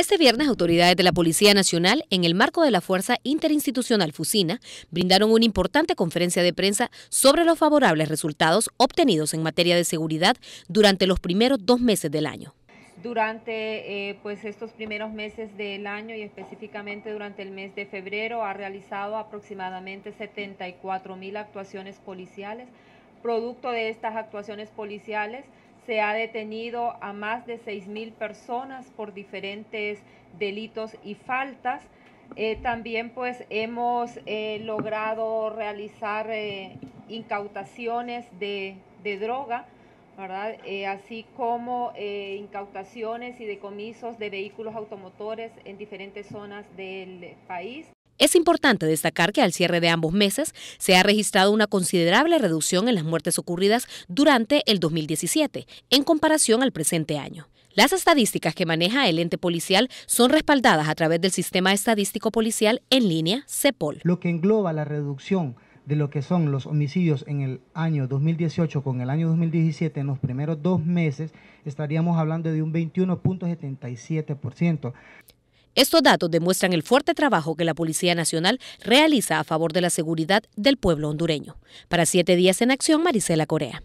Este viernes, autoridades de la Policía Nacional, en el marco de la Fuerza Interinstitucional Fusina, brindaron una importante conferencia de prensa sobre los favorables resultados obtenidos en materia de seguridad durante los primeros dos meses del año. Durante eh, pues, estos primeros meses del año y específicamente durante el mes de febrero ha realizado aproximadamente 74 mil actuaciones policiales. Producto de estas actuaciones policiales se ha detenido a más de 6.000 personas por diferentes delitos y faltas. Eh, también pues hemos eh, logrado realizar eh, incautaciones de, droga, así como incautaciones y decomisos de vehículos automotores en diferentes zonas del país. Es importante destacar que al cierre de ambos meses se ha registrado una considerable reducción en las muertes ocurridas durante el 2017 en comparación al presente año. Las estadísticas que maneja el ente policial son respaldadas a través del Sistema Estadístico Policial en línea CEPOL. Lo que engloba la reducción de lo que son los homicidios en el año 2018 con el año 2017, en los primeros dos meses, estaríamos hablando de un 21.77%. Estos datos demuestran el fuerte trabajo que la Policía Nacional realiza a favor de la seguridad del pueblo hondureño. Para siete días en acción, Marisela Corea.